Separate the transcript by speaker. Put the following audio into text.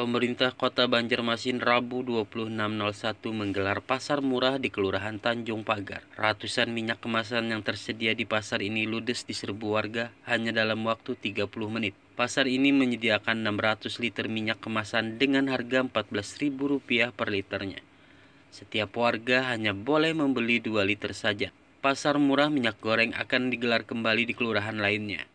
Speaker 1: Pemerintah Kota Banjarmasin Rabu 26.01 menggelar pasar murah di Kelurahan Tanjung Pagar. Ratusan minyak kemasan yang tersedia di pasar ini ludes diserbu warga hanya dalam waktu 30 menit. Pasar ini menyediakan 600 liter minyak kemasan dengan harga Rp14.000 per liternya. Setiap warga hanya boleh membeli 2 liter saja. Pasar murah minyak goreng akan digelar kembali di kelurahan lainnya.